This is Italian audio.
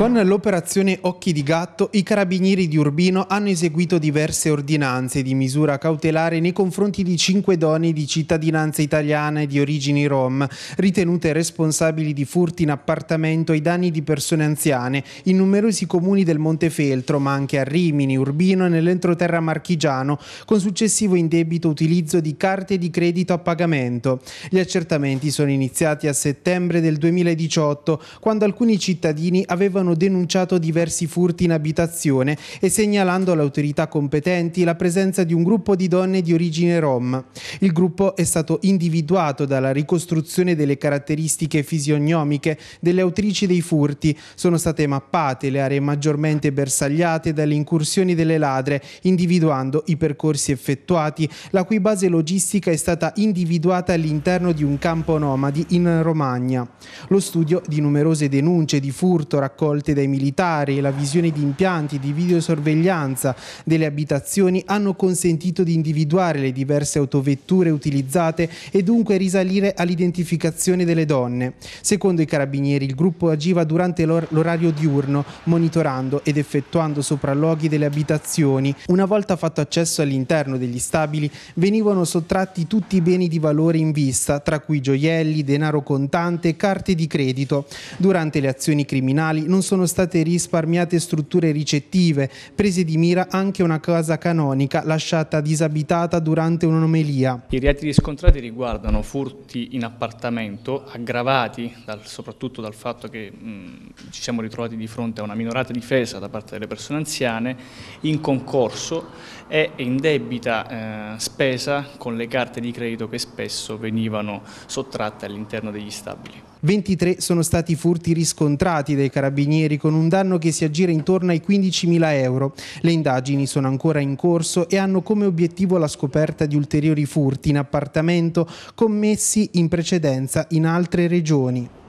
Con l'operazione Occhi di Gatto, i carabinieri di Urbino hanno eseguito diverse ordinanze di misura cautelare nei confronti di cinque donne di cittadinanza italiana e di origini rom, ritenute responsabili di furti in appartamento ai danni di persone anziane in numerosi comuni del Montefeltro, ma anche a Rimini, Urbino e nell'entroterra marchigiano, con successivo indebito utilizzo di carte di credito a pagamento. Gli accertamenti sono iniziati a settembre del 2018, quando alcuni cittadini avevano avevano denunciato diversi furti in abitazione e segnalando alle autorità competenti la presenza di un gruppo di donne di origine rom. Il gruppo è stato individuato dalla ricostruzione delle caratteristiche fisionomiche delle autrici dei furti. Sono state mappate le aree maggiormente bersagliate dalle incursioni delle ladre, individuando i percorsi effettuati, la cui base logistica è stata individuata all'interno di un campo nomadi in Romagna. Lo studio di numerose denunce di furto raccolte svolte dai militari e la visione di impianti di videosorveglianza delle abitazioni hanno consentito di individuare le diverse autovetture utilizzate e dunque risalire all'identificazione delle donne. Secondo i carabinieri il gruppo agiva durante l'orario diurno, monitorando ed effettuando sopralloghi delle abitazioni. Una volta fatto accesso all'interno degli stabili, venivano sottratti tutti i beni di valore in vista, tra cui gioielli, denaro contante, carte di credito. Durante le azioni criminali non sono sono state risparmiate strutture ricettive, prese di mira anche una casa canonica lasciata disabitata durante un'anomalia. I reati riscontrati riguardano furti in appartamento aggravati dal, soprattutto dal fatto che mh, ci siamo ritrovati di fronte a una minorata difesa da parte delle persone anziane in concorso e indebita eh, spesa con le carte di credito che spesso venivano sottratte all'interno degli stabili. 23 sono stati i furti riscontrati dai carabinieri con un danno che si aggira intorno ai 15.000 euro. Le indagini sono ancora in corso e hanno come obiettivo la scoperta di ulteriori furti in appartamento commessi in precedenza in altre regioni.